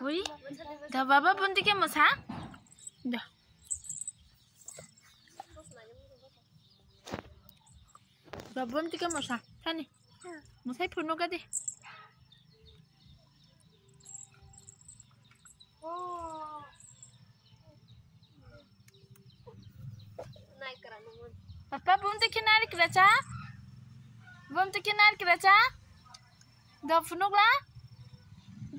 우리 더 바바분들께 뭐사? 네. 바바분들께 뭐사? 사니. 뭐사 풀노 가디. पापा बम तो किनारे रचा बम तो किनारे रचा दफनुगला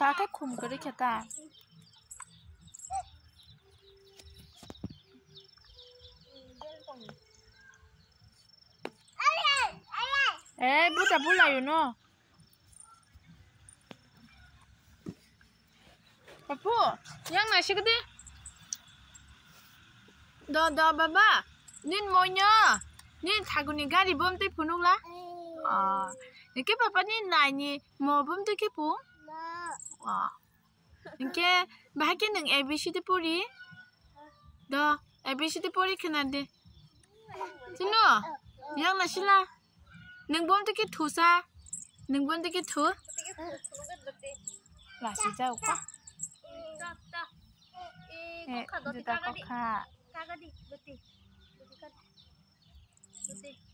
กาแค่คุมก็ได้แค่ตาเอ้ะพูดแต่พูดอะไรอยู่เนาะปะปูยังไงชิคกี้ดอดอบ้านี่มอญะนี่ทากุนิกาดีบุ้มตีพูนุ่งละอ๋อเด็กปะปานี่นายนี่มอบุ้มตีกี่ปุ้ 와. 이게 말기는 뭐 ABCD 뿌리. 너 ABCD 뿌리 큰한데. 진우, 미영나 실라. 능범 듣기 두사. 능범 듣기 두. 라 진짜 오빠. 네, 누다 꼬카. 나가디, 너띠, 너띠, 너띠.